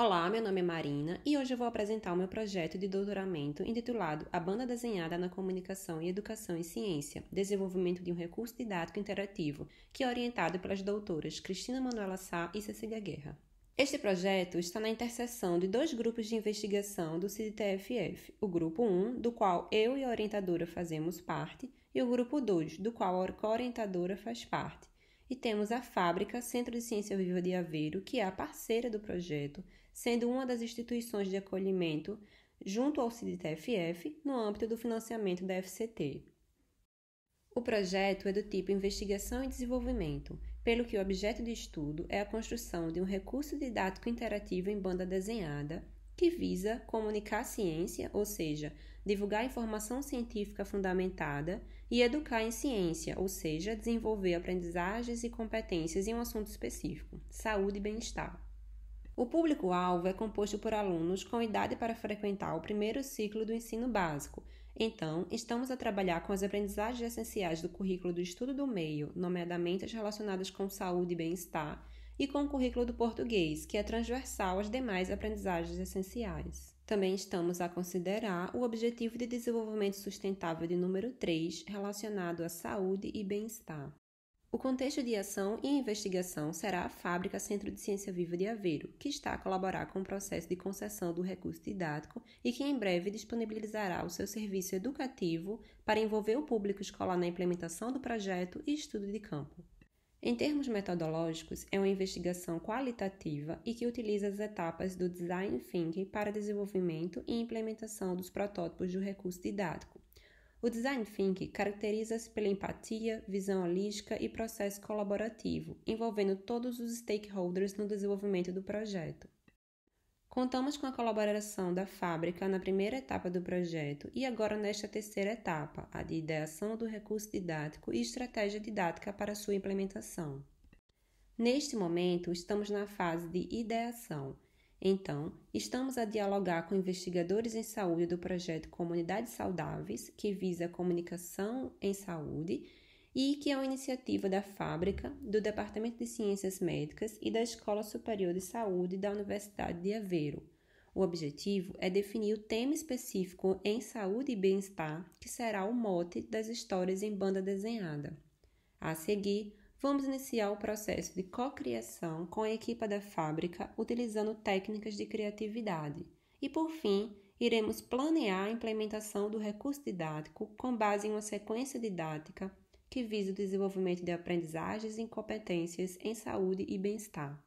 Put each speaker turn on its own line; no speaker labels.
Olá, meu nome é Marina e hoje eu vou apresentar o meu projeto de doutoramento intitulado A Banda Desenhada na Comunicação e Educação em Ciência, desenvolvimento de um recurso didático interativo, que é orientado pelas doutoras Cristina Manuela Sá e Cecília Guerra. Este projeto está na interseção de dois grupos de investigação do CIDTFF, o grupo 1, do qual eu e a orientadora fazemos parte, e o grupo 2, do qual a orientadora faz parte. E temos a Fábrica, Centro de Ciência Viva de Aveiro, que é a parceira do projeto, sendo uma das instituições de acolhimento junto ao CIDTFF no âmbito do financiamento da FCT. O projeto é do tipo investigação e desenvolvimento, pelo que o objeto de estudo é a construção de um recurso didático interativo em banda desenhada, que visa comunicar ciência, ou seja, divulgar informação científica fundamentada, e educar em ciência, ou seja, desenvolver aprendizagens e competências em um assunto específico, saúde e bem-estar. O público-alvo é composto por alunos com idade para frequentar o primeiro ciclo do ensino básico. Então, estamos a trabalhar com as aprendizagens essenciais do currículo do estudo do meio, nomeadamente as relacionadas com saúde e bem-estar, e com o currículo do português, que é transversal às demais aprendizagens essenciais. Também estamos a considerar o Objetivo de Desenvolvimento Sustentável de número 3, relacionado à saúde e bem-estar. O contexto de ação e investigação será a Fábrica Centro de Ciência Viva de Aveiro, que está a colaborar com o processo de concessão do recurso didático e que em breve disponibilizará o seu serviço educativo para envolver o público escolar na implementação do projeto e estudo de campo. Em termos metodológicos, é uma investigação qualitativa e que utiliza as etapas do design thinking para desenvolvimento e implementação dos protótipos de um recurso didático. O design thinking caracteriza-se pela empatia, visão holística e processo colaborativo, envolvendo todos os stakeholders no desenvolvimento do projeto. Contamos com a colaboração da fábrica na primeira etapa do projeto e agora nesta terceira etapa, a de ideação do recurso didático e estratégia didática para sua implementação. Neste momento, estamos na fase de ideação. Então, estamos a dialogar com investigadores em saúde do projeto Comunidades Saudáveis, que visa comunicação em saúde e que é uma iniciativa da Fábrica, do Departamento de Ciências Médicas e da Escola Superior de Saúde da Universidade de Aveiro. O objetivo é definir o tema específico em saúde e bem-estar, que será o mote das histórias em banda desenhada. A seguir, vamos iniciar o processo de cocriação com a equipa da fábrica utilizando técnicas de criatividade. E por fim, iremos planear a implementação do recurso didático com base em uma sequência didática que visa o desenvolvimento de aprendizagens e competências em saúde e bem-estar.